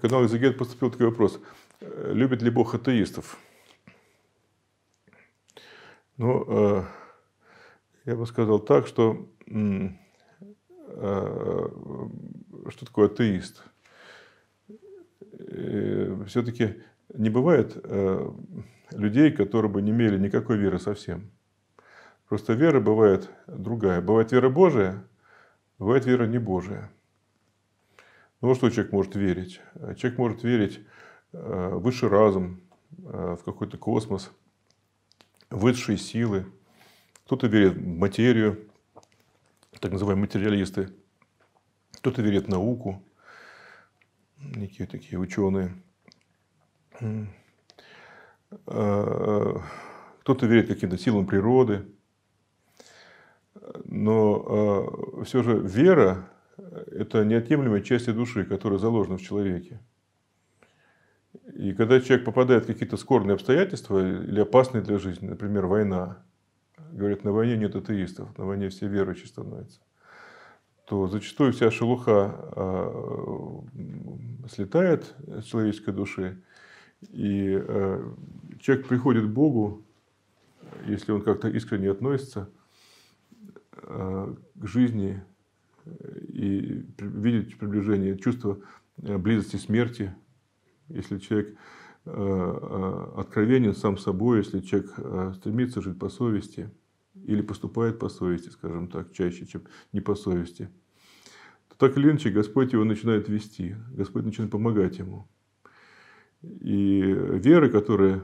канал Изегет поступил такой вопрос. Э, любит ли Бог атеистов? Ну, э, я бы сказал так, что э, что такое атеист? Все-таки не бывает людей, которые бы не имели никакой веры совсем. Просто вера бывает другая. Бывает вера Божия, бывает вера не Божия. Ну, во что человек может верить? Человек может верить в э, высший разум, э, в какой-то космос, в высшие силы. Кто-то верит в материю, так называемые материалисты. Кто-то верит в науку, некие такие ученые. Э, кто-то верит каким-то силам природы. Но все же вера это неотъемлемая часть души, которая заложена в человеке. И когда человек попадает в какие-то скорные обстоятельства или опасные для жизни, например, война, говорят, на войне нет атеистов, на войне все верующие становятся, то зачастую вся шелуха а, слетает с человеческой души, и а, человек приходит к Богу, если он как-то искренне относится а, к жизни и видеть приближение, чувство э, близости смерти, если человек э, э, откровенен сам собой, если человек стремится жить по совести или поступает по совести, скажем так, чаще, чем не по совести, то так или иначе Господь его начинает вести, Господь начинает помогать ему. И вера, которая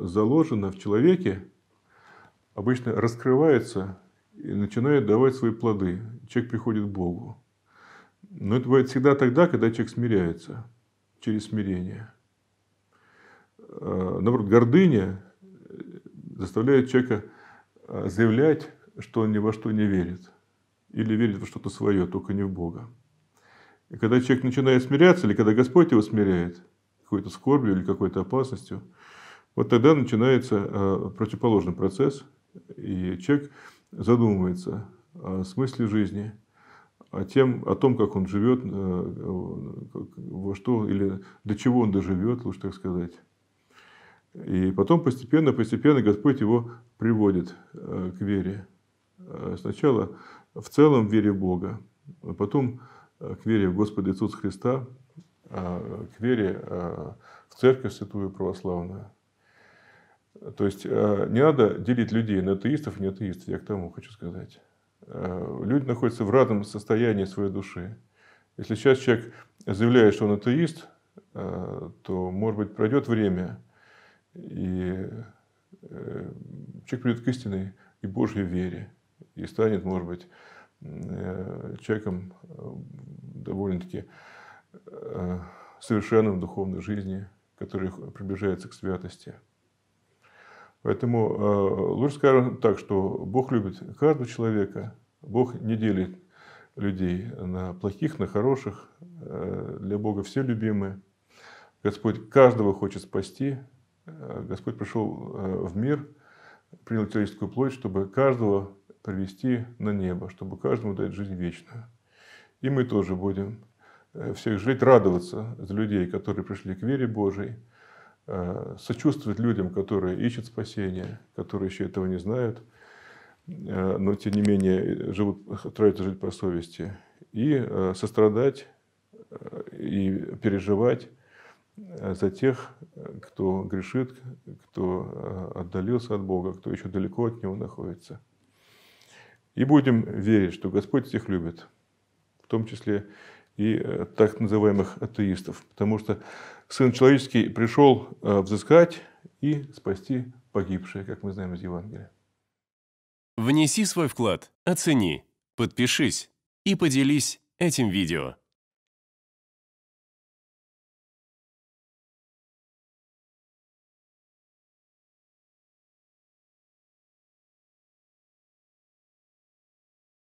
заложена в человеке, обычно раскрывается и начинает давать свои плоды. Человек приходит к Богу. Но это бывает всегда тогда, когда человек смиряется через смирение. Э, наоборот, гордыня э, заставляет человека э, заявлять, что он ни во что не верит. Или верит во что-то свое, только не в Бога. И когда человек начинает смиряться, или когда Господь его смиряет, какой-то скорбью или какой-то опасностью, вот тогда начинается противоположный процесс, и человек задумывается о смысле жизни – о, а тем, о том, как он живет, э, во что или до чего он доживет, лучше так сказать. И потом постепенно, постепенно Господь его приводит э, к вере. Э, сначала в целом в вере в Бога, а потом к вере в Господа Иисуса Христа, к вере в Церковь Святую Православную. То есть не надо делить людей на атеистов и не атеистов, я к тому хочу сказать. Э, люди находятся в радом состоянии своей души. Если сейчас человек заявляет, что он атеист, э, то, может быть, пройдет время, и э, человек придет к истинной и Божьей вере, и станет, может быть, человеком довольно-таки совершенным в духовной жизни, который приближается к святости. Поэтому э, лучше скажем так, что Бог любит каждого человека. Бог не делит людей на плохих, на хороших. Э, для Бога все любимые. Господь каждого хочет спасти. Э, Господь пришел в мир, принял человеческую плоть, чтобы каждого привести на небо, чтобы каждому дать жизнь вечную. И мы тоже будем всех жить, радоваться за людей, которые пришли к вере Божией, Э, сочувствовать людям, которые ищут спасения, которые еще этого не знают, э, но тем не менее живут, стараются жить по совести, и э, сострадать и переживать за тех, кто грешит, кто отдалился от Бога, кто еще далеко от Него находится. И будем верить, что Господь всех любит, в том числе и э, так называемых атеистов. Потому что Сын Человеческий пришел э, взыскать и спасти погибшие, как мы знаем из Евангелия. Внеси свой вклад, оцени, подпишись и поделись этим видео.